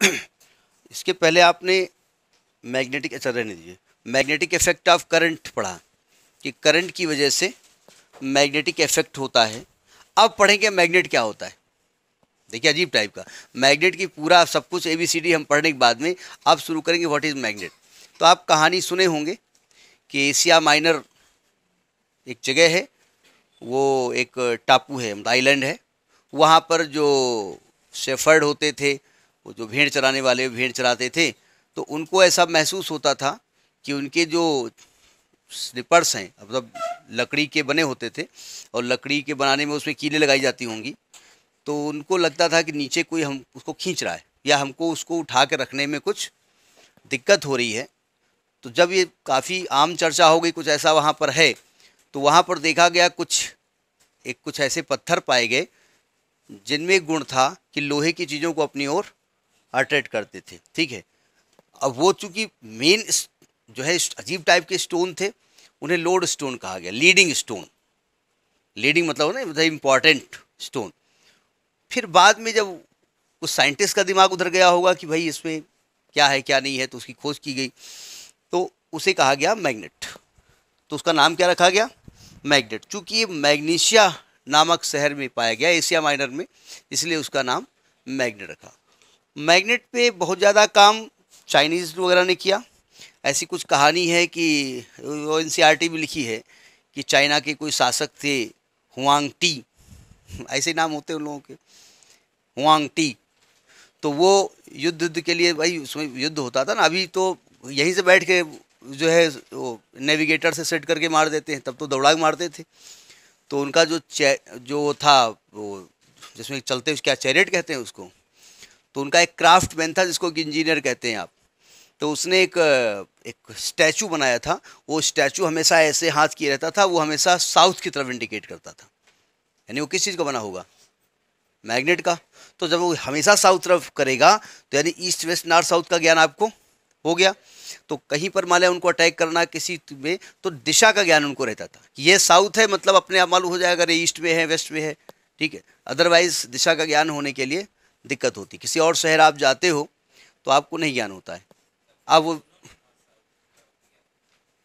इसके पहले आपने मैग्नेटिक अच्छा रहने दीजिए मैग्नेटिक इफेक्ट ऑफ करंट पढ़ा कि करंट की वजह से मैग्नेटिक इफेक्ट होता है अब पढ़ेंगे मैग्नेट क्या होता है देखिए अजीब टाइप का मैग्नेट की पूरा सब कुछ ए बी सी डी हम पढ़ने के बाद में अब शुरू करेंगे व्हाट इज़ मैग्नेट तो आप कहानी सुने होंगे कि एशिया माइनर एक जगह है वो एक टापू है आइलैंड मतलब है वहाँ पर जो शेफर्ड होते थे वो जो भेड़ चराने वाले भेड़ चराते थे तो उनको ऐसा महसूस होता था कि उनके जो स्लीपर्स हैं मतलब लकड़ी के बने होते थे और लकड़ी के बनाने में उसमें कीले लगाई जाती होंगी तो उनको लगता था कि नीचे कोई हम उसको खींच रहा है या हमको उसको उठा के रखने में कुछ दिक्कत हो रही है तो जब ये काफ़ी आम चर्चा हो गई कुछ ऐसा वहाँ पर है तो वहाँ पर देखा गया कुछ एक कुछ ऐसे पत्थर पाए गए जिनमें गुण था कि लोहे की चीज़ों को अपनी ओर अट्रैक्ट करते थे ठीक है अब वो चूँकि मेन जो है अजीब टाइप के स्टोन थे उन्हें लोड स्टोन कहा गया लीडिंग स्टोन लीडिंग मतलब ना मतलब इम्पॉर्टेंट स्टोन फिर बाद में जब उस साइंटिस्ट का दिमाग उधर गया होगा कि भाई इसमें क्या है क्या नहीं है तो उसकी खोज की गई तो उसे कहा गया मैग्नेट तो उसका नाम क्या रखा गया मैग्नेट चूँकि ये मैग्नीशिया नामक शहर में पाया गया एशिया माइनर में इसलिए उसका नाम मैग्नेट रखा मैग्नेट पे बहुत ज़्यादा काम चाइनीज़ वगैरह ने किया ऐसी कुछ कहानी है कि वो एन भी लिखी है कि चाइना के कोई शासक थे हुआंग टी ऐसे नाम होते हैं उन लोगों के हुआंग टी तो वो युद्ध युद्ध के लिए भाई उसमें युद्ध होता था ना अभी तो यहीं से बैठ के जो है वो नेविगेटर से सेट करके मार देते हैं तब तो दौड़ा मारते थे तो उनका जो जो था वो जिसमें चलते क्या चैरेट कहते हैं उसको तो उनका एक क्राफ्ट मैन था जिसको इंजीनियर कहते हैं आप तो उसने एक एक स्टैचू बनाया था वो स्टैचू हमेशा ऐसे हाथ किए रहता था वो हमेशा साउथ की तरफ इंडिकेट करता था यानी वो किस चीज़ का बना होगा मैग्नेट का तो जब वो हमेशा साउथ तरफ करेगा तो यानी ईस्ट वेस्ट नॉर्थ साउथ का ज्ञान आपको हो गया तो कहीं पर मान लिया उनको अटैक करना किसी में तो दिशा का ज्ञान उनको रहता था ये साउथ है मतलब अपने आप मालूम हो जाएगा अरे ईस्ट में है वेस्ट में है ठीक है अदरवाइज दिशा का ज्ञान होने के लिए दिक्कत होती किसी और शहर आप जाते हो तो आपको नहीं ज्ञान होता है आप वो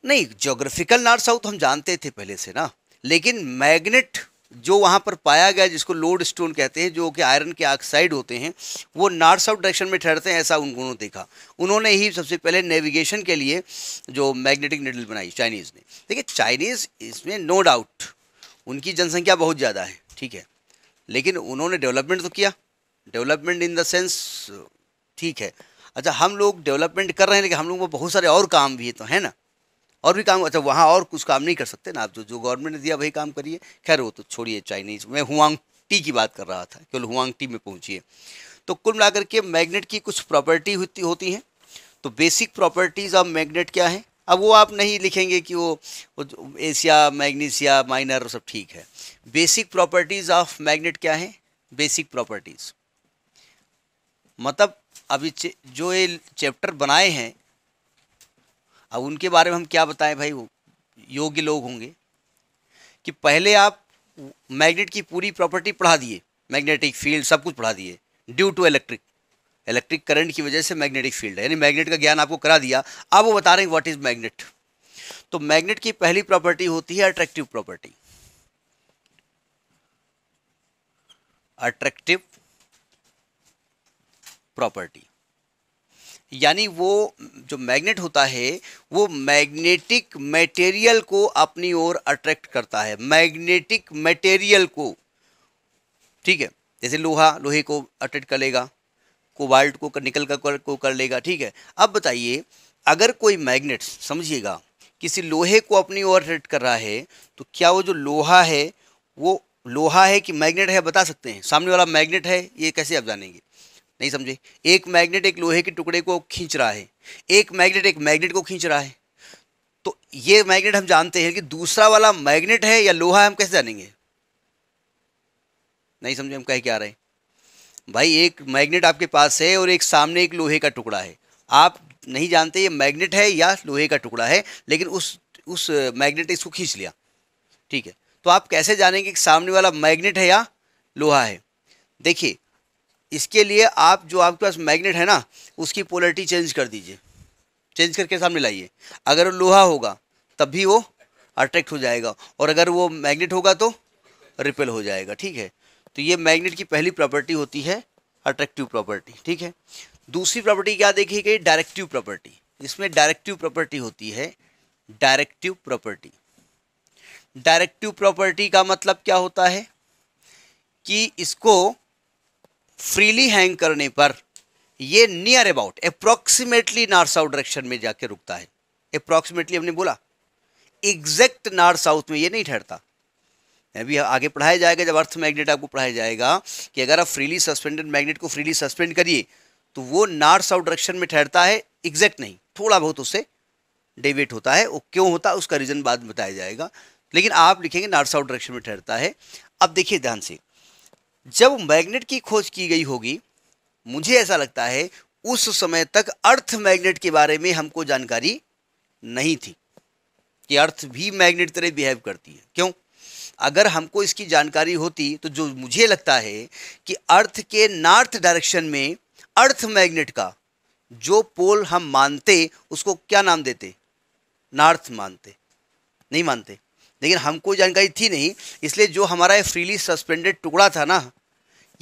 नहीं जोग्राफिकल नॉर्थ साउथ हम जानते थे पहले से ना लेकिन मैग्नेट जो वहाँ पर पाया गया जिसको लोड स्टोन कहते हैं जो कि आयरन के ऑक्साइड होते हैं वो नॉर्थ साउथ डायरेक्शन में ठहरते हैं ऐसा उन्होंने देखा उन्होंने ही सबसे पहले नेविगेशन के लिए जो मैग्नेटिक निडल बनाई चाइनीज़ ने देखिए चाइनीज़ इसमें नो डाउट उनकी जनसंख्या बहुत ज़्यादा है ठीक है लेकिन उन्होंने डेवलपमेंट तो किया डेवलपमेंट इन द सेंस ठीक है अच्छा हम लोग डेवलपमेंट कर रहे हैं लेकिन हम लोगों को बहुत सारे और काम भी है तो है ना और भी काम अच्छा वहाँ और कुछ काम नहीं कर सकते ना आप तो जो गवर्नमेंट ने दिया वही काम करिए खैर वो तो छोड़िए चाइनीज मैं हुआंग टी की बात कर रहा था केवल हुआंग टी में पहुँचिए तो कुल मिलाकर के मैग्नेट की कुछ प्रॉपर्टी होती होती हैं तो बेसिक प्रॉपर्टीज़ ऑफ मैग्नेट क्या है अब वो आप नहीं लिखेंगे कि वो, वो एशिया मैग्नीशिया माइनर सब ठीक है बेसिक प्रॉपर्टीज़ ऑफ मैग्नेट क्या है बेसिक प्रॉपर्टीज़ मतलब अभी जो ये चैप्टर बनाए हैं अब उनके बारे में हम क्या बताएं भाई वो योग्य लोग होंगे कि पहले आप मैग्नेट की पूरी प्रॉपर्टी पढ़ा दिए मैग्नेटिक फील्ड सब कुछ पढ़ा दिए due to electric electric current की वजह से मैग्नेटिक फील्ड है यानी मैग्नेट का ज्ञान आपको करा दिया अब वो बता रहे हैं व्हाट इज़ मैग्नेट तो मैग्नेट की पहली प्रॉपर्टी होती है अट्रैक्टिव प्रॉपर्टी अट्रैक्टिव प्रॉपर्टी यानी वो जो मैग्नेट होता है वो मैग्नेटिक मटेरियल को अपनी ओर अट्रैक्ट करता है मैग्नेटिक मटेरियल को ठीक है जैसे लोहा लोहे को अट्रैक्ट कर लेगा कोबाल्ट को निकल का कर, को कर लेगा ठीक है अब बताइए अगर कोई मैग्नेट समझिएगा किसी लोहे को अपनी ओर अट्रैक्ट कर रहा है तो क्या वो जो लोहा है वो लोहा है कि मैग्नेट है बता सकते हैं सामने वाला मैग्नेट है ये कैसे आप जानेंगे नहीं समझे एक मैग्नेट एक लोहे के टुकड़े को खींच रहा है एक मैग्नेट एक मैग्नेट को खींच रहा है तो ये मैग्नेट हम जानते हैं कि दूसरा वाला मैग्नेट है या लोहा है हम कैसे जानेंगे नहीं समझे हम कह क्या रहे भाई एक मैग्नेट आपके पास है और एक सामने एक लोहे का टुकड़ा है आप नहीं जानते ये मैग्नेट है या लोहे का टुकड़ा है लेकिन उस उस मैग्नेट ने इसको खींच लिया ठीक है तो आप कैसे जानेंगे कि सामने वाला मैग्नेट है या लोहा है देखिए इसके लिए आप जो आपके पास मैग्नेट है ना उसकी पोलरिटी चेंज कर दीजिए चेंज करके सामने लाइए अगर लोहा होगा तब भी वो अट्रैक्ट हो जाएगा और अगर वो मैग्नेट होगा तो रिपेल हो जाएगा ठीक है तो ये मैग्नेट की पहली प्रॉपर्टी होती है अट्रैक्टिव प्रॉपर्टी ठीक है दूसरी प्रॉपर्टी क्या देखी गई डायरेक्टिव प्रॉपर्टी इसमें डायरेक्टिव प्रॉपर्टी होती है डायरेक्टिव प्रॉपर्टी डायरेक्टिव प्रॉपर्टी का मतलब क्या होता है कि इसको फ्रीली हैंग करने पर ये near about approximately north south direction में जाके रुकता है अप्रोक्सीमेटली हमने बोला एग्जैक्ट नॉर्थ साउथ में ये नहीं ठहरता अभी आगे पढ़ाया जाएगा जब अर्थ मैग्नेट आपको पढ़ाया जाएगा कि अगर आप फ्रीली सस्पेंडेड मैग्नेट को फ्रीली सस्पेंड करिए तो वो नॉर्थ साउथ डायरेक्शन में ठहरता है एग्जैक्ट नहीं थोड़ा बहुत उससे डेविट होता है वो क्यों होता है उसका रीज़न बाद में बताया जाएगा लेकिन आप लिखेंगे नॉर्थ साउथ डायरेक्शन में ठहरता है अब देखिए ध्यान से जब मैग्नेट की खोज की गई होगी मुझे ऐसा लगता है उस समय तक अर्थ मैग्नेट के बारे में हमको जानकारी नहीं थी कि अर्थ भी मैग्नेट तरह बिहेव करती है क्यों अगर हमको इसकी जानकारी होती तो जो मुझे लगता है कि अर्थ के नॉर्थ डायरेक्शन में अर्थ मैग्नेट का जो पोल हम मानते उसको क्या नाम देते नॉर्थ मानते नहीं मानते लेकिन हमको जानकारी थी नहीं इसलिए जो हमारा ये फ्रीली सस्पेंडेड टुकड़ा था ना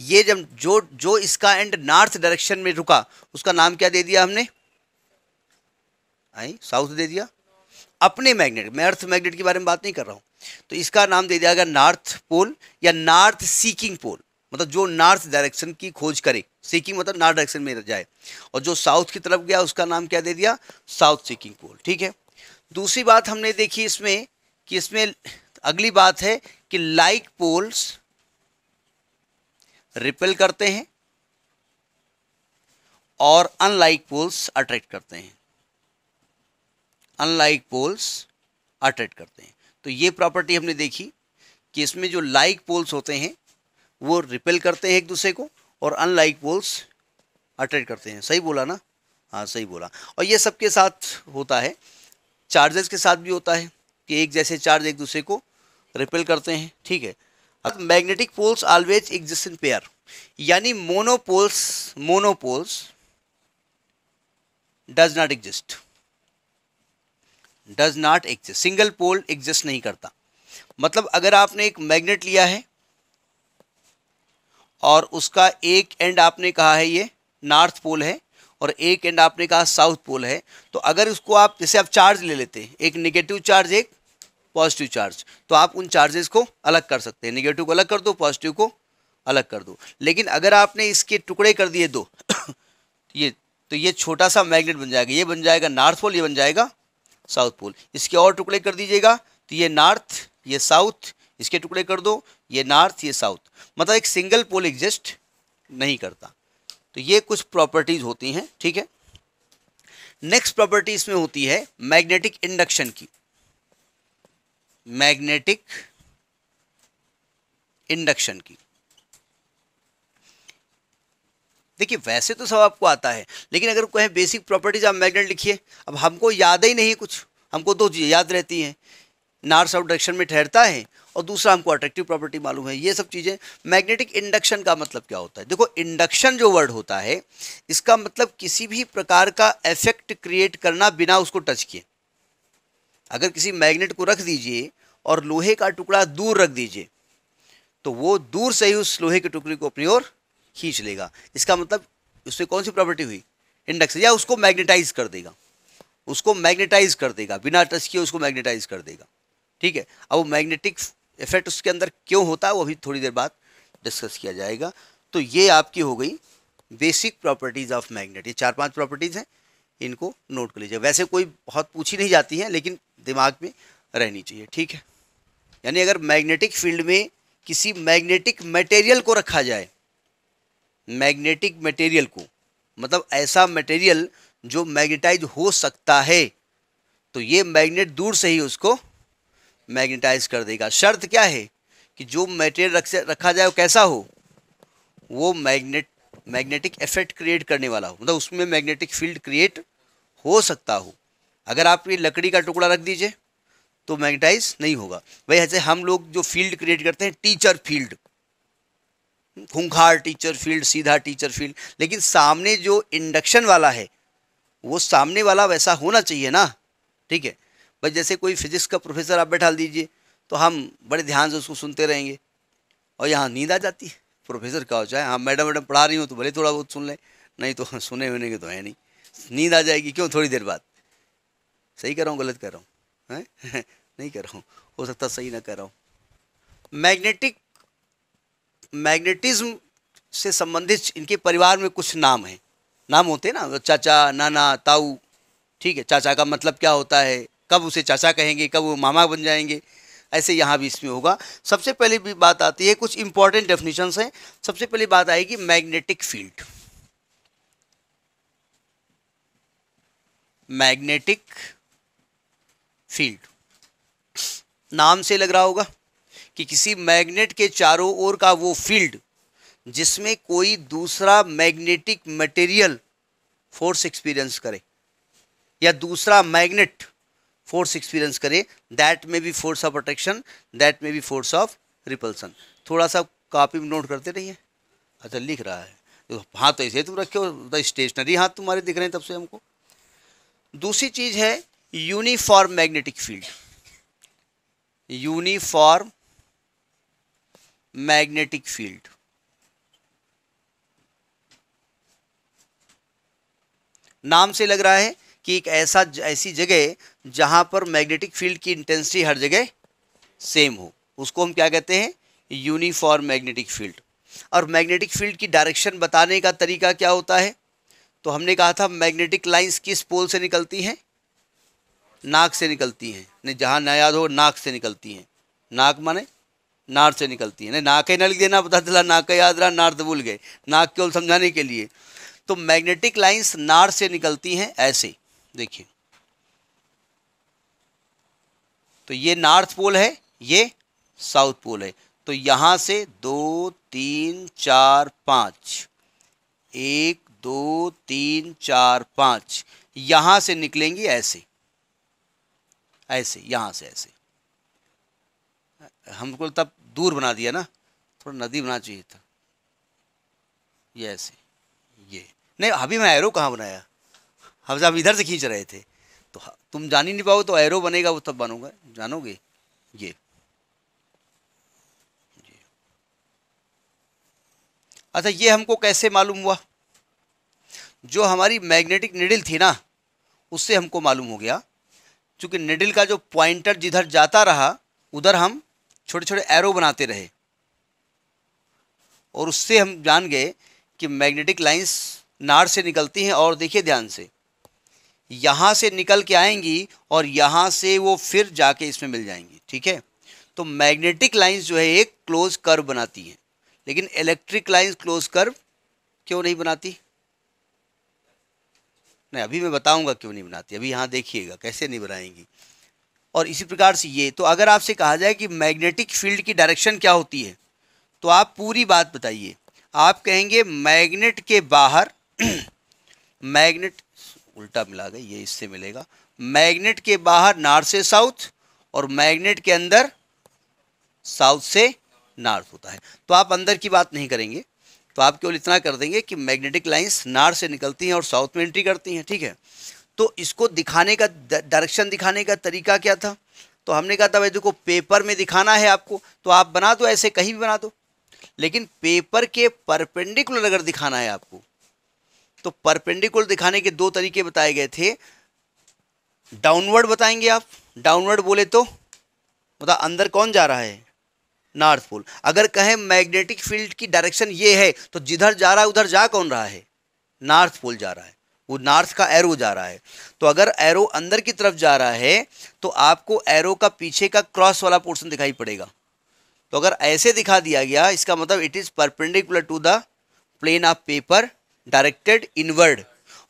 ये जब जो जो इसका एंड नॉर्थ डायरेक्शन में रुका उसका नाम क्या दे दिया हमने आई साउथ दे दिया अपने मैग्नेट मैं अर्थ मैग्नेट के बारे में बात नहीं कर रहा हूँ तो इसका नाम दे दिया गया नॉर्थ पोल या नॉर्थ सीकिंग पोल मतलब जो नॉर्थ डायरेक्शन की खोज करे सीकिंग मतलब नॉर्थ डायरेक्शन में जाए और जो साउथ की तरफ गया उसका नाम क्या दे दिया साउथ सीकिंग पोल ठीक है दूसरी बात हमने देखी इसमें कि इसमें अगली बात है कि लाइक पोल्स रिपेल करते हैं और अनलाइक पोल्स अट्रैक्ट करते हैं अनलाइक पोल्स अट्रैक्ट करते हैं तो ये प्रॉपर्टी हमने देखी कि इसमें जो लाइक पोल्स होते हैं वो रिपेल करते हैं एक दूसरे को और अनलाइक पोल्स अट्रैक्ट करते हैं सही बोला ना हाँ सही बोला और ये सबके साथ होता है चार्जेस के साथ भी होता है कि एक जैसे चार्ज एक दूसरे को रिपेल करते हैं ठीक है अब magnetic poles always exist in pair यानी monopoles monopoles does not exist does not exist single pole exist नहीं करता मतलब अगर आपने एक मैग्नेट लिया है और उसका एक एंड आपने कहा है ये नॉर्थ पोल है और एक एंड आपने कहा साउथ पोल है तो अगर उसको आप जैसे आप चार्ज ले लेते हैं एक निगेटिव चार्ज एक पॉजिटिव चार्ज तो आप उन चार्जेस को अलग कर सकते हैं निगेटिव को अलग कर दो पॉजिटिव को अलग कर दो लेकिन अगर आपने इसके टुकड़े कर दिए दो ये तो ये छोटा सा मैग्नेट बन जाएगा ये बन जाएगा नॉर्थ पोल ये बन जाएगा साउथ पोल इसके और टुकड़े कर दीजिएगा तो ये नॉर्थ ये साउथ इसके टुकड़े कर दो ये नॉर्थ ये साउथ मतलब एक सिंगल पोल एग्जिस्ट नहीं करता तो ये कुछ प्रॉपर्टीज़ होती हैं ठीक है नेक्स्ट प्रॉपर्टी इसमें होती है मैग्नेटिक इंडक्शन की मैग्नेटिक इंडक्शन की देखिए वैसे तो सब आपको आता है लेकिन अगर कहें बेसिक प्रॉपर्टीज आप मैग्नेट लिखिए अब हमको याद ही नहीं कुछ हमको तो याद रहती है नॉर्थ साउथ डायरेक्शन में ठहरता है और दूसरा हमको अट्रैक्टिव प्रॉपर्टी मालूम है ये सब चीज़ें मैग्नेटिक इंडक्शन का मतलब क्या होता है देखो इंडक्शन जो वर्ड होता है इसका मतलब किसी भी प्रकार का इफेक्ट क्रिएट करना बिना उसको टच किए अगर किसी मैग्नेट को रख दीजिए और लोहे का टुकड़ा दूर रख दीजिए तो वो दूर से ही उस लोहे के टुकड़े को अपनी ओर खींच लेगा इसका मतलब उससे कौन सी प्रॉपर्टी हुई इंडक्शन या उसको मैग्नेटाइज कर देगा उसको मैग्नेटाइज कर देगा बिना टच किए उसको मैग्नेटाइज कर देगा ठीक है अब वो मैग्नेटिक इफेक्ट उसके अंदर क्यों होता है वो भी थोड़ी देर बाद डिस्कस किया जाएगा तो ये आपकी हो गई बेसिक प्रॉपर्टीज़ ऑफ मैग्नेट ये चार पांच प्रॉपर्टीज़ हैं इनको नोट कर लीजिए वैसे कोई बहुत पूछी नहीं जाती हैं लेकिन दिमाग में रहनी चाहिए ठीक है यानी अगर मैग्नेटिक फील्ड में किसी मैग्नेटिक मटेरियल को रखा जाए मैग्नेटिक मटेरियल को मतलब ऐसा मटेरियल जो मैग्नेटाइज हो सकता है तो ये मैग्नेट दूर से ही उसको मैग्नेटाइज कर देगा शर्त क्या है कि जो मटेरियल रख रखा जाए वो कैसा हो वो मैग्नेट मैग्नेटिक इफेक्ट क्रिएट करने वाला हो मतलब उसमें मैग्नेटिक फील्ड क्रिएट हो सकता हो अगर आप ये लकड़ी का टुकड़ा रख दीजिए तो मैग्नेटाइज नहीं होगा वही ऐसे हम लोग जो फील्ड क्रिएट करते हैं टीचर फील्ड खूंखार टीचर फील्ड सीधा टीचर फील्ड लेकिन सामने जो इंडक्शन वाला है वो सामने वाला वैसा होना चाहिए ना ठीक है भाई जैसे कोई फिजिक्स का प्रोफेसर आप बैठा दीजिए तो हम बड़े ध्यान से उसको सुनते रहेंगे और यहाँ नींद आ जाती है प्रोफेसर का हो चाहे हाँ मैडम मैडम पढ़ा रही हूँ तो भले थोड़ा बहुत सुन लें नहीं तो सुने होने के तो है नहीं नींद आ जाएगी क्यों थोड़ी देर बाद सही कर रहा हूँ गलत कर रहा हूँ नहीं कर रहा हूँ हो सकता सही ना कर रहा हूँ मैग्नेटिक मैग्नेटिज्म से संबंधित इनके परिवार में कुछ नाम हैं नाम होते हैं ना चाचा नाना ताऊ ठीक है चाचा का मतलब क्या होता है कब उसे चाचा कहेंगे कब वो मामा बन जाएंगे ऐसे यहाँ भी इसमें होगा सबसे पहले भी बात आती है कुछ इंपॉर्टेंट डेफिनेशंस हैं सबसे पहले बात आएगी मैग्नेटिक फील्ड मैग्नेटिक फील्ड नाम से लग रहा होगा कि किसी मैग्नेट के चारों ओर का वो फील्ड जिसमें कोई दूसरा मैग्नेटिक मटेरियल फोर्स एक्सपीरियंस करे या दूसरा मैग्नेट फोर्स एक्सपीरियंस करे that may be force of attraction that may be force of repulsion थोड़ा सा कापी में नोट करते रहिए अच्छा लिख रहा है हाँ, तो हाथ ऐसे तुम रखे हो तो स्टेशनरी हाथ तुम्हारे दिख रहे हैं तब से हमको दूसरी चीज़ है uniform magnetic field uniform magnetic field नाम से लग रहा है कि एक ऐसा ऐसी जगह जहाँ पर मैग्नेटिक फील्ड की इंटेंसिटी हर जगह सेम हो उसको हम क्या कहते हैं यूनिफॉर्म मैग्नेटिक फील्ड और मैग्नेटिक फील्ड की डायरेक्शन बताने का तरीका क्या होता है तो हमने कहा था मैग्नेटिक लाइंस किस पोल से निकलती हैं नाक से निकलती हैं नहीं जहाँ ना याद हो नाक से निकलती हैं नाक माने नार्थ से निकलती है नहीं नाक ही ना लिख देना पता चला नाक याद रहा नार्थ तो भूल गए नाक केवल समझाने के लिए तो मैग्नेटिक लाइंस नार्थ से निकलती हैं ऐसे देखिए तो ये नॉर्थ पोल है ये साउथ पोल है तो यहाँ से दो तीन चार पाँच एक दो तीन चार पाँच यहाँ से निकलेंगी ऐसे ऐसे यहाँ से ऐसे हमको तब दूर बना दिया ना थोड़ा नदी बना चाहिए था ये ऐसे ये नहीं अभी मैं एरो कहाँ बनाया हम जब इधर से खींच रहे थे तो तुम जान ही नहीं पाओ तो एरो बनेगा वो तब बनोगे जानोगे ये अच्छा ये हमको कैसे मालूम हुआ जो हमारी मैग्नेटिक निडिल थी ना उससे हमको मालूम हो गया क्योंकि निडिल का जो पॉइंटर जिधर जाता रहा उधर हम छोटे छोटे एरो बनाते रहे और उससे हम जान गए कि मैग्नेटिक लाइंस नार से निकलती हैं और देखिए ध्यान से यहाँ से निकल के आएंगी और यहाँ से वो फिर जाके इसमें मिल जाएंगी ठीक है तो मैग्नेटिक लाइंस जो है एक क्लोज कर्व बनाती हैं लेकिन इलेक्ट्रिक लाइंस क्लोज कर्व क्यों नहीं बनाती नहीं अभी मैं बताऊंगा क्यों नहीं बनाती अभी यहाँ देखिएगा कैसे नहीं बनाएंगी और इसी प्रकार से ये तो अगर आपसे कहा जाए कि मैग्नेटिक फील्ड की डायरेक्शन क्या होती है तो आप पूरी बात बताइए आप कहेंगे मैग्नेट के बाहर मैग्नेट उल्टा मिला गया ये इससे मिलेगा मैग्नेट के बाहर नॉर्थ से साउथ और मैग्नेट के अंदर साउथ से नॉर्थ होता है तो आप अंदर की बात नहीं करेंगे तो आप केवल इतना कर देंगे कि मैग्नेटिक लाइंस नॉर्थ से निकलती हैं और साउथ में एंट्री करती हैं ठीक है तो इसको दिखाने का डायरेक्शन दिखाने का तरीका क्या था तो हमने कहा था भाई देखो पेपर में दिखाना है आपको तो आप बना दो ऐसे कहीं भी बना दो लेकिन पेपर के परपेंडिकुलर अगर दिखाना है आपको तो परपेंडिकुलर दिखाने के दो तरीके बताए गए थे डाउनवर्ड बताएंगे आप डाउनवर्ड बोले तो मतलब अंदर कौन जा रहा है नॉर्थ पोल अगर कहें मैग्नेटिक फील्ड की डायरेक्शन ये है तो जिधर जा रहा है उधर जा कौन रहा है नॉर्थ पोल जा रहा है वो नॉर्थ का एरो जा रहा है तो अगर एरो अंदर की तरफ जा रहा है तो आपको एरो का पीछे का क्रॉस वाला पोर्शन दिखाई पड़ेगा तो अगर ऐसे दिखा दिया गया इसका मतलब it is perpendicular to the plane of paper directed inward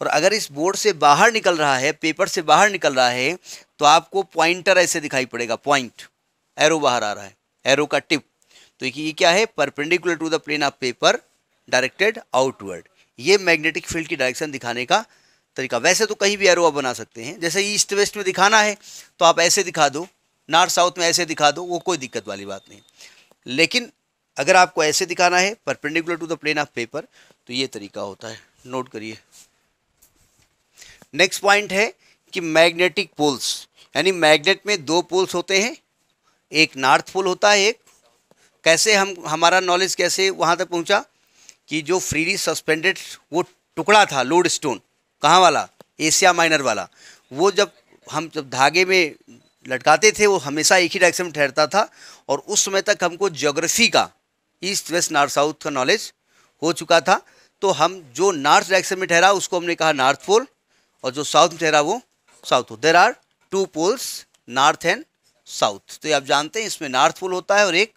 और अगर इस बोर्ड से बाहर निकल रहा है पेपर से बाहर निकल रहा है तो आपको पॉइंटर ऐसे दिखाई पड़ेगा पॉइंट एरो बाहर आ रहा है एरो का टिप तो ये क्या है perpendicular to the plane of paper directed outward ये मैग्नेटिक फील्ड की डायरेक्शन दिखाने का तरीका वैसे तो कहीं भी एरो आप बना सकते हैं जैसे ईस्ट वेस्ट में दिखाना है तो आप ऐसे दिखा दो नॉर्थ साउथ में ऐसे दिखा दो वो कोई दिक्कत वाली बात नहीं लेकिन अगर आपको ऐसे दिखाना है perpendicular to the plane of paper तो ये तरीका होता है नोट करिए नेक्स्ट पॉइंट है कि मैग्नेटिक पोल्स यानी मैग्नेट में दो पोल्स होते हैं एक नॉर्थ पोल होता है एक कैसे हम हमारा नॉलेज कैसे वहाँ तक पहुँचा कि जो फ्रीली सस्पेंडेड वो टुकड़ा था लोड स्टोन कहाँ वाला एशिया माइनर वाला वो जब हम जब धागे में लटकाते थे वो हमेशा एक ही डायरेक्शन में ठहरता था और उस समय तक हमको ज्योग्राफी का ईस्ट वेस्ट नॉर्थ साउथ का नॉलेज हो चुका था तो हम जो नॉर्थ डायरेक्शन में ठहरा उसको हमने कहा नॉर्थ पोल और जो साउथ में ठहरा वो साउथ हो there are two poles north and south तो ये आप जानते हैं इसमें नॉर्थ पोल होता है और एक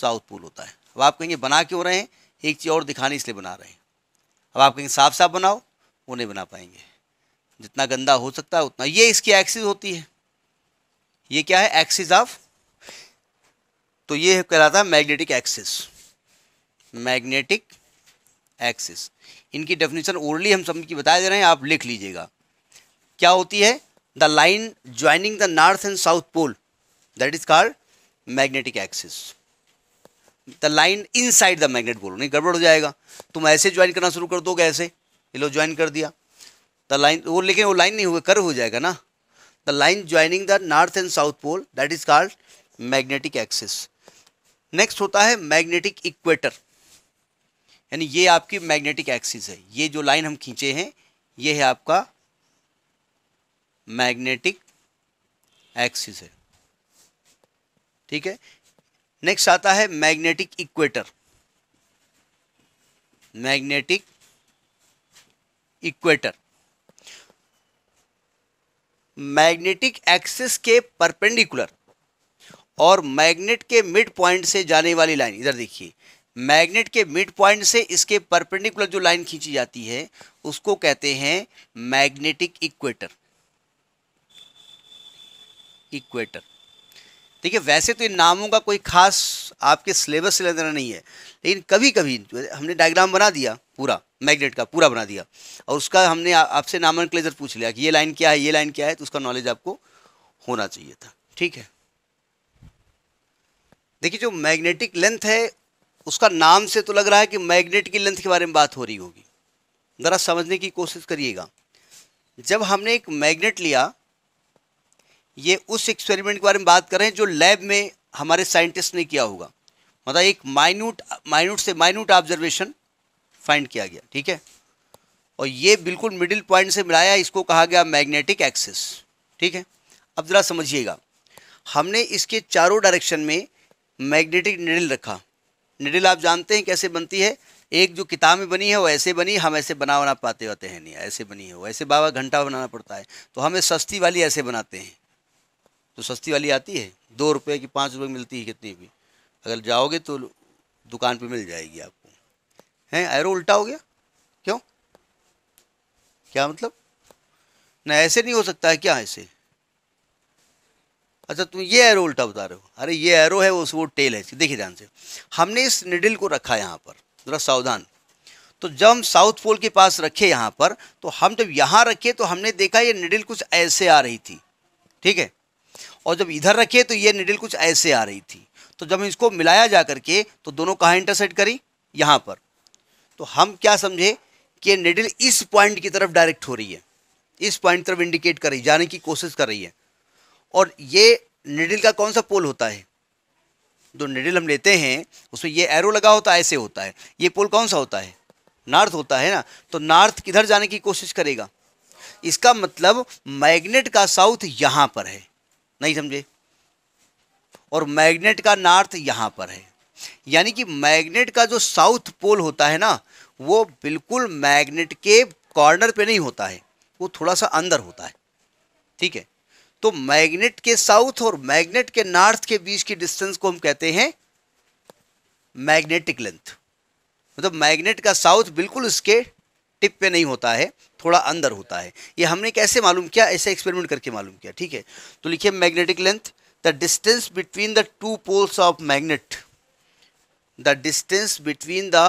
साउथ पोल होता है अब आप कहेंगे बना क्यों रहे हैं एक चीज़ और दिखाने इसलिए बना रहे हैं अब आप कहेंगे साफ साफ बनाओ वो नहीं बना पाएंगे जितना गंदा हो सकता है उतना ये इसकी एक्सिस होती है ये क्या है एक्सिस ऑफ तो ये कहलाता है मैग्नेटिक एक्सिस मैग्नेटिक एक्सिस इनकी डेफिनेशन ओरली हम सबकी बता दे रहे हैं आप लिख लीजिएगा क्या होती है the line joining the north and south pole that is called magnetic axis the line inside the magnet pole नहीं गड़बड़ हो जाएगा तुम ऐसे ज्वाइन करना शुरू कर दोगे ऐसे ये लो ज्वाइन कर दिया द लाइन वो लेकिन वो लाइन नहीं होगा कर हो जाएगा ना the line joining the north and south pole that is called magnetic axis next होता है मैग्नेटिक इक्वेटर यानी ये आपकी मैग्नेटिक एक्सिस है ये जो लाइन हम खींचे हैं ये है आपका मैग्नेटिक एक्सिस है ठीक है नेक्स्ट आता है magnetic equator magnetic equator magnetic axis के परपेंडिकुलर और मैग्नेट के मिड पॉइंट से जाने वाली लाइन इधर देखिए मैग्नेट के मिड पॉइंट से इसके परपेंडिकुलर जो लाइन खींची जाती है उसको कहते हैं मैग्नेटिक इक्वेटर इक्वेटर देखिए वैसे तो इन नामों का कोई खास आपके सिलेबस से लेना नहीं है लेकिन कभी कभी हमने डायग्राम बना दिया पूरा मैग्नेट का पूरा बना दिया और उसका हमने आपसे नामन क्लेजर पूछ लिया कि ये लाइन क्या है ये लाइन क्या है तो उसका नॉलेज आपको होना चाहिए था ठीक है देखिए जो मैग्नेटिक लेंथ है उसका नाम से तो लग रहा है कि मैग्नेट की लेंथ के बारे में बात हो रही होगी ज़रा समझने की कोशिश करिएगा जब हमने एक मैग्नेट लिया ये उस एक्सपेरिमेंट के बारे में बात करें जो लैब में हमारे साइंटिस्ट ने किया होगा मतलब एक माइन्यूट माइन्यूट से माइन्यूट ऑब्जर्वेशन फाइंड किया गया ठीक है और ये बिल्कुल मिडिल पॉइंट से मिलाया इसको कहा गया मैग्नेटिक एक्सिस ठीक है अब ज़रा समझिएगा हमने इसके चारों डायरेक्शन में मैग्नेटिक निडल रखा निडिल आप जानते हैं कैसे बनती है एक जो किताब में बनी है वो ऐसे बनी हम ऐसे बना बना पाते होते हैं नहीं ऐसे बनी है वैसे बाबा घंटा बनाना पड़ता है तो हमें सस्ती वाली ऐसे बनाते हैं तो सस्ती वाली आती है दो रुपये की पाँच रुपये मिलती है कितनी भी अगर जाओगे तो दुकान पर मिल जाएगी आपको हैं एरो उल्टा हो गया क्यों क्या मतलब ना ऐसे नहीं हो सकता है क्या ऐसे अच्छा तुम ये एरो उल्टा बता रहे हो अरे ये एरो है वो वो टेल है इसकी देखिए ध्यान से हमने इस निडिल को रखा है यहाँ पर ज़रा सावधान तो जब हम साउथ पोल के पास रखे यहाँ पर तो हम जब यहाँ रखे तो हमने देखा ये निडिल कुछ ऐसे आ रही थी ठीक है और जब इधर रखे तो ये निडिल कुछ ऐसे आ रही थी तो जब इसको मिलाया जा करके तो दोनों कहाँ इंटरसेट करी यहाँ पर तो हम क्या समझे कि निडिल इस पॉइंट की तरफ डायरेक्ट हो रही है इस पॉइंट तरफ इंडिकेट कर रही जाने की कोशिश कर रही है और ये निडिल का कौन सा पोल होता है जो निडिल हम लेते हैं उसमें ये एरो लगा होता है ऐसे होता है ये पोल कौन सा होता है नॉर्थ होता है ना तो नॉर्थ किधर जाने की कोशिश करेगा इसका मतलब मैग्नेट का साउथ यहाँ पर है नहीं समझे और मैग्नेट का नॉर्थ यहाँ पर है यानी कि मैग्नेट का जो साउथ पोल होता है ना वो बिल्कुल मैग्नेट के कॉर्नर पे नहीं होता है वो थोड़ा सा अंदर होता है ठीक है तो मैग्नेट के साउथ और मैग्नेट के नॉर्थ के बीच की डिस्टेंस को हम कहते हैं मैग्नेटिक लेंथ मतलब मैग्नेट का साउथ बिल्कुल उसके टिप पे नहीं होता है थोड़ा अंदर होता है ये हमने कैसे मालूम किया ऐसे एक्सपेरिमेंट करके मालूम किया ठीक है तो लिखिए magnetic length the distance between the two poles of magnet the distance between the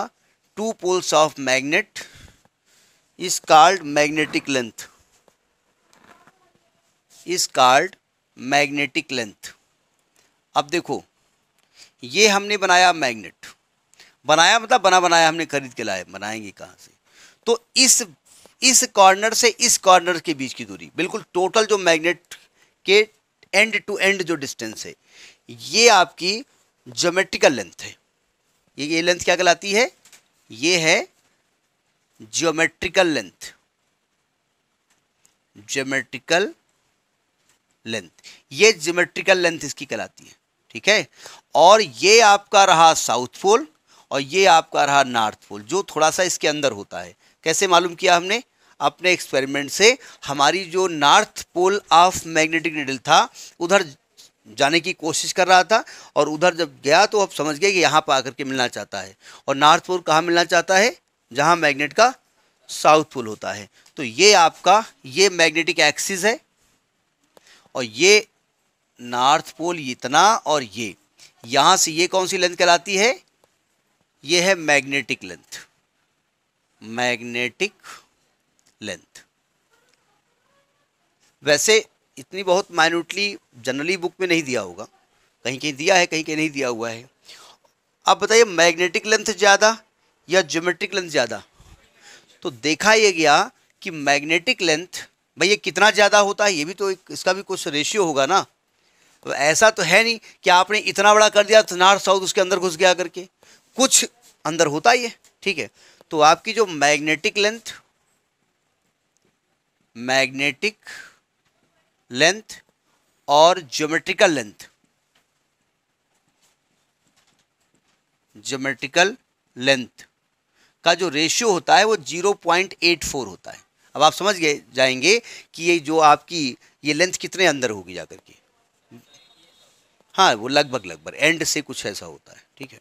two poles of magnet is called magnetic length is called magnetic length अब देखो ये हमने बनाया मैग्नेट बनाया मतलब बना बनाया हमने खरीद के लाए बनाएंगे कहाँ से तो इस इस कॉर्नर से इस कॉर्नर के बीच की दूरी बिल्कुल टोटल जो मैग्नेट के एंड टू एंड जो डिस्टेंस है ये आपकी ज्योमेट्रिकल लेंथ है ये ये लेंथ क्या कहलाती है ये है ज्योमेट्रिकल लेंथ ज्योमेट्रिकल लेंथ ये ज्योमेट्रिकल लेंथ इसकी कहलाती है ठीक है और ये आपका रहा साउथ पोल और ये आपका रहा नॉर्थ पोल जो थोड़ा सा इसके अंदर होता है कैसे मालूम किया हमने अपने एक्सपेरिमेंट से हमारी जो north pole of magnetic needle था उधर जाने की कोशिश कर रहा था और उधर जब गया तो अब समझ गए कि यहाँ पर आकर के मिलना चाहता है और नॉर्थ पोल कहाँ मिलना चाहता है जहाँ मैग्नेट का साउथ पोल होता है तो ये आपका ये मैग्नेटिक एक्सिस है और ये नॉर्थ पोल इतना और ये यहाँ से ये कौन सी लेंथ कहलाती है ये है मैग्नेटिक लेंथ मैग्नेटिक लेंथ वैसे इतनी बहुत माइन्यूटली जनरली बुक में नहीं दिया होगा कहीं कहीं दिया है कहीं कहीं नहीं दिया हुआ है अब बताइए मैग्नेटिक लेंथ ज़्यादा या ज्योमेट्रिक लेंथ ज़्यादा तो देखा यह गया कि मैग्नेटिक लेंथ भाई ये कितना ज़्यादा होता है ये भी तो एक इसका भी कुछ रेशियो होगा ना तो ऐसा तो है नहीं कि आपने इतना बड़ा कर दिया तो नॉर्थ साउथ उसके अंदर घुस गया करके कुछ अंदर होता ही है ठीक है तो आपकी जो मैग्नेटिक लेंथ मैग्नेटिक लेंथ और ज्योमेट्रिकल लेंथ ज्योमेट्रिकल लेंथ का जो रेशियो होता है वो 0.84 होता है अब आप समझ गए जाएंगे कि ये जो आपकी ये लेंथ कितने अंदर होगी जाकर के हाँ वो लगभग लगभग एंड से कुछ ऐसा होता है ठीक है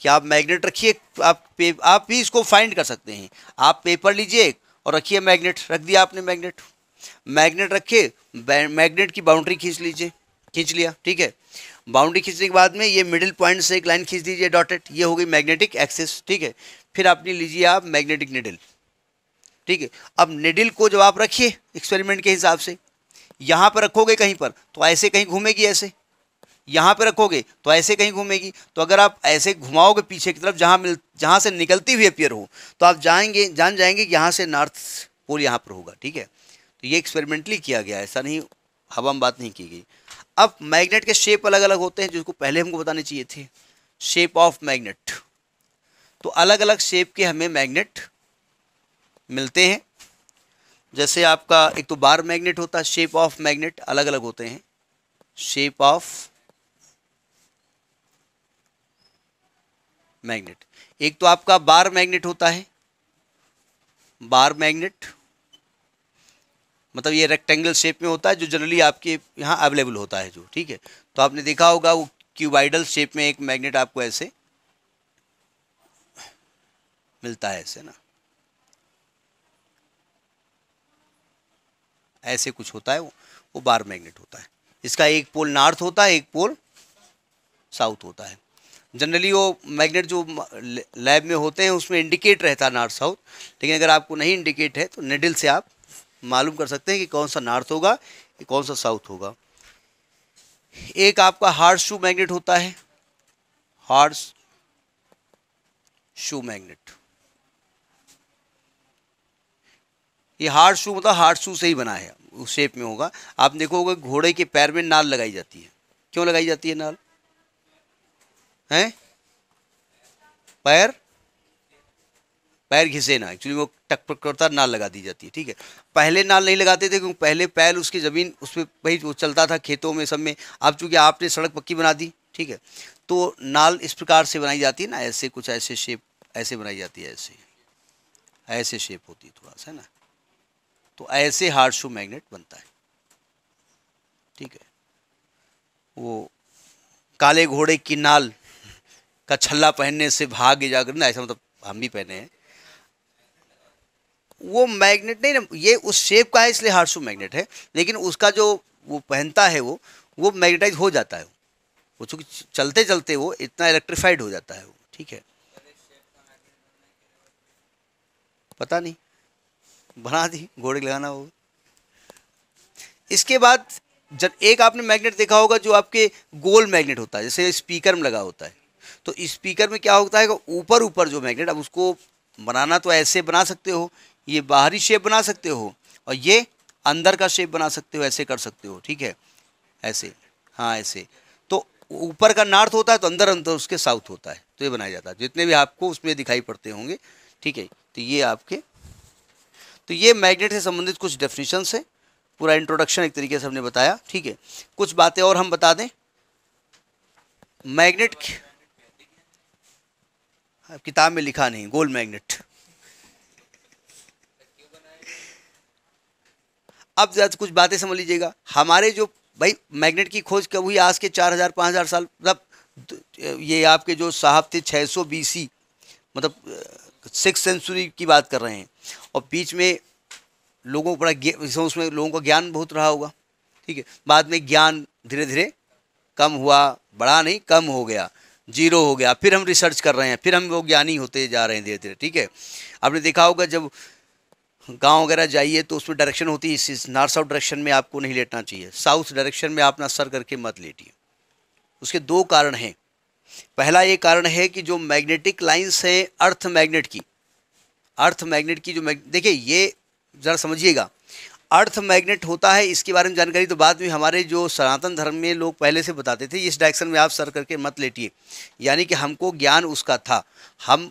क्या आप मैग्नेट रखिए आप पे आप भी इसको फाइंड कर सकते हैं आप पेपर लीजिए और रखिए मैग्नेट रख दिया आपने मैग्नेट मैग्नेट रखिए मैग्नेट की बाउंड्री खींच लीजिए खींच लिया ठीक है बाउंड्री खींचने के बाद में ये मिडिल पॉइंट से एक लाइन खींच दीजिए डॉटेड ये हो गई मैग्नेटिक एक्सिस ठीक है फिर आपने लीजिए आप मैग्नेटिक निडिल ठीक है अब निडिल को जब आप रखिए एक्सपेरिमेंट के हिसाब से यहाँ पर रखोगे कहीं पर तो ऐसे कहीं घूमेगी ऐसे यहाँ पर रखोगे तो ऐसे कहीं घूमेगी तो अगर आप ऐसे घुमाओगे पीछे की तरफ जहाँ मिल जहाँ से निकलती हुई अपियर हो तो आप जाएंगे जान जाएंगे कि यहाँ से नॉर्थ पोल यहाँ पर होगा ठीक है तो ये एक्सपेरिमेंटली किया गया ऐसा नहीं हवा में बात नहीं की गई अब मैग्नेट के शेप अलग अलग होते हैं जिसको पहले हमको बताने चाहिए थे शेप ऑफ मैग्नेट तो अलग अलग शेप के हमें मैग्नेट मिलते हैं जैसे आपका एक तो बार मैग्नेट होता है शेप ऑफ मैग्नेट अलग अलग होते हैं शेप ऑफ मैग्नेट एक तो आपका बार मैग्नेट होता है बार मैग्नेट मतलब ये रेक्टेंगल शेप में होता है जो जनरली आपके यहाँ अवेलेबल होता है जो ठीक है तो आपने देखा होगा वो क्यूबाइडल शेप में एक मैग्नेट आपको ऐसे मिलता है ऐसे ना ऐसे कुछ होता है वो वो बार मैग्नेट होता है इसका एक पोल नॉर्थ होता है एक पोल साउथ होता है जनरली वो मैग्नेट जो लैब में होते हैं उसमें इंडिकेट रहता है नॉर्थ साउथ लेकिन अगर आपको नहीं इंडिकेट है तो नेडल से आप मालूम कर सकते हैं कि कौन सा नॉर्थ होगा कौन सा साउथ होगा एक आपका हार्ड शू मैग्नेट होता है हार्ड शू मैग्नेट ये हार्ड शू मतलब हार्ड शू से ही बना है उस शेप में होगा आप देखोगे घोड़े के पैर में नाल लगाई जाती है क्यों लगाई जाती है नाल हैं पैर पैर घिसे ना एक्चुअली वो टक करता नाल लगा दी जाती है ठीक है पहले नाल नहीं लगाते थे क्योंकि पहले पैर उसकी ज़मीन उस पर भाई वो चलता था खेतों में सब में अब चूँकि आपने सड़क पक्की बना दी ठीक है तो नाल इस प्रकार से बनाई जाती है ना ऐसे कुछ ऐसे शेप ऐसे बनाई जाती है ऐसे ऐसे शेप होती है थोड़ा सा ना तो ऐसे हार्ड शू मैग्नेट बनता है ठीक है वो काले घोड़े की नाल का छल्ला पहनने से भाग जाकर ना ऐसा मतलब हम भी पहने हैं वो मैग्नेट नहीं ना ये उस शेप का है इसलिए हार्सू मैग्नेट है लेकिन उसका जो वो पहनता है वो वो मैग्नेटाइज हो जाता है वो चूँकि चलते चलते वो इतना इलेक्ट्रिफाइड हो जाता है वो ठीक है पता नहीं बना दी घोड़े लगाना होगा इसके बाद जब एक आपने मैग्नेट देखा होगा जो आपके गोल मैग्नेट होता है जैसे स्पीकर में लगा होता है तो स्पीकर में क्या होता है ऊपर ऊपर जो मैग्नेट अब उसको बनाना तो ऐसे बना सकते हो ये बाहरी शेप बना सकते हो और ये अंदर का शेप बना सकते हो ऐसे कर सकते हो ठीक है ऐसे हाँ ऐसे तो ऊपर का नॉर्थ होता है तो अंदर अंदर उसके साउथ होता है तो ये बनाया जाता है जितने भी आपको उसमें दिखाई पड़ते होंगे ठीक है तो ये आपके तो ये मैग्नेट से संबंधित कुछ डेफिनेशंस हैं पूरा इंट्रोडक्शन एक तरीके से हमने बताया ठीक है कुछ बातें और हम बता दें मैग्नेट किताब में लिखा नहीं गोल मैग्नेट अब कुछ बातें समझ लीजिएगा हमारे जो भाई मैग्नेट की खोज कब हुई आज के चार हज़ार पाँच हज़ार साल मतलब ये आपके जो साहब थे छः सौ सी मतलब सिक्स सेंचुरी की बात कर रहे हैं और बीच में लोगों को बड़ा उसमें लोगों का ज्ञान बहुत रहा होगा ठीक है बाद में ज्ञान धीरे धीरे कम हुआ बड़ा नहीं कम हो गया जीरो हो गया फिर हम रिसर्च कर रहे हैं फिर हम वो ज्ञानी होते जा रहे हैं धीरे धीरे ठीक है आपने देखा होगा जब गांव वगैरह जाइए तो उसमें डायरेक्शन होती है इस नॉर्थ साउथ डायरेक्शन में आपको नहीं लेटना चाहिए साउथ डायरेक्शन में आप ना सर करके मत लेटिए उसके दो कारण हैं पहला ये कारण है कि जो मैग्नेटिक लाइंस हैं अर्थ मैग्नेट की अर्थ मैग्नेट की जो देखिए ये ज़रा समझिएगा अर्थ मैग्नेट होता है इसके बारे में जानकारी तो बाद में हमारे जो सनातन धर्म में लोग पहले से बताते थे इस डायरेक्शन में आप सर करके मत लेटिए यानी कि हमको ज्ञान उसका था हम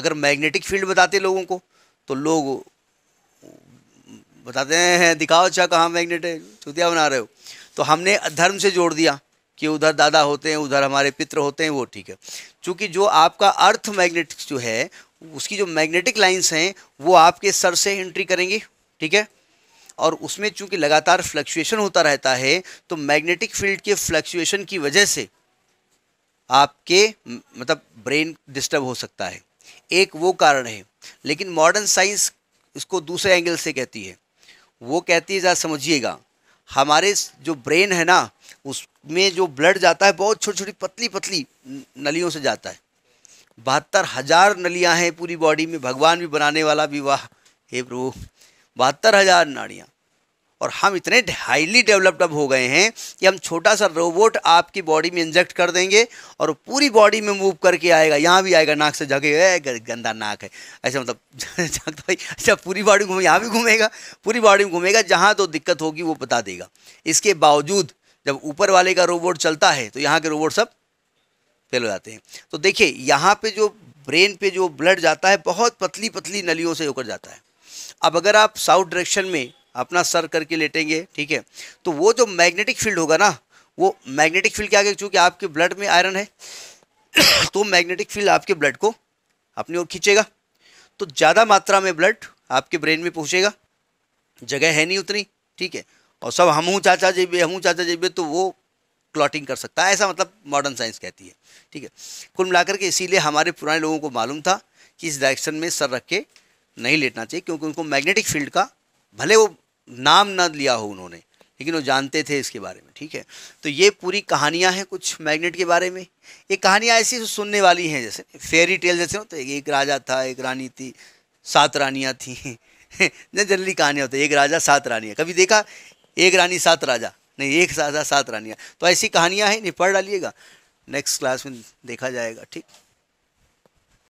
अगर मैग्नेटिक फील्ड बताते लोगों को तो लोग बताते हैं दिखाओ अच्छा कहाँ मैग्नेट है चुतिया बना रहे हो तो हमने धर्म से जोड़ दिया कि उधर दादा होते हैं उधर हमारे पित्र होते हैं वो ठीक है क्योंकि जो आपका अर्थ मैग्नेट जो है उसकी जो मैग्नेटिक लाइन्स हैं वो आपके सर से एंट्री करेंगी ठीक है और उसमें चूंकि लगातार फ्लक्चुएशन होता रहता है तो मैग्नेटिक फील्ड के फ्लक्चुएशन की वजह से आपके मतलब ब्रेन डिस्टर्ब हो सकता है एक वो कारण है लेकिन मॉडर्न साइंस इसको दूसरे एंगल से कहती है वो कहती है ज़रा समझिएगा हमारे जो ब्रेन है ना उसमें जो ब्लड जाता है बहुत छोटी छोटी पतली पतली नलियों से जाता है बहत्तर हज़ार नलियाँ हैं पूरी बॉडी में भगवान भी बनाने वाला भी वाह हे प्रभु बहत्तर हज़ार नाड़ियाँ और हम इतने हाईली डेवलप्ड अब हो गए हैं कि हम छोटा सा रोबोट आपकी बॉडी में इंजेक्ट कर देंगे और पूरी बॉडी में मूव करके आएगा यहाँ भी आएगा नाक से जाके गंदा नाक है ऐसे मतलब भाई अच्छा पूरी बॉडी घूमे यहाँ भी घूमेगा पूरी बॉडी में घूमेगा जहाँ तो दिक्कत होगी वो बता देगा इसके बावजूद जब ऊपर वाले का रोबोट चलता है तो यहाँ के रोबोट सब फेल हो जाते हैं तो देखिए यहाँ पर जो ब्रेन पर जो ब्लड जाता है बहुत पतली पतली नलियों से होकर जाता है अब अगर आप साउथ डायरेक्शन में अपना सर करके लेटेंगे ठीक है तो वो जो मैग्नेटिक फील्ड होगा ना वो मैग्नेटिक फील्ड क्या आगे चूंकि आपके ब्लड में आयरन है तो मैग्नेटिक फील्ड आपके ब्लड को अपनी ओर खींचेगा तो ज़्यादा मात्रा में ब्लड आपके ब्रेन में पहुँचेगा जगह है नहीं उतनी ठीक है और सब हम हूँ चाचा जेबे हूँ चाचा जेबे तो वो क्लॉटिंग कर सकता है ऐसा मतलब मॉडर्न साइंस कहती है ठीक है कुल मिलाकर के इसीलिए हमारे पुराने लोगों को मालूम था कि इस डायरेक्शन में सर रख के नहीं लेटना चाहिए क्योंकि उनको मैग्नेटिक फील्ड का भले वो नाम ना लिया हो उन्होंने लेकिन वो जानते थे इसके बारे में ठीक है तो ये पूरी कहानियाँ हैं कुछ मैग्नेट के बारे में ये कहानियाँ ऐसी तो सुनने वाली हैं जैसे फेरी टेल जैसे होते तो एक राजा था एक रानी थी सात रानियाँ थी जनरली कहानियाँ होती एक राजा सात रानियाँ कभी देखा एक रानी सात राजा नहीं एक राजा सात रानियाँ तो ऐसी कहानियाँ हैं नहीं पढ़ डालिएगा नेक्स्ट क्लास में देखा जाएगा ठीक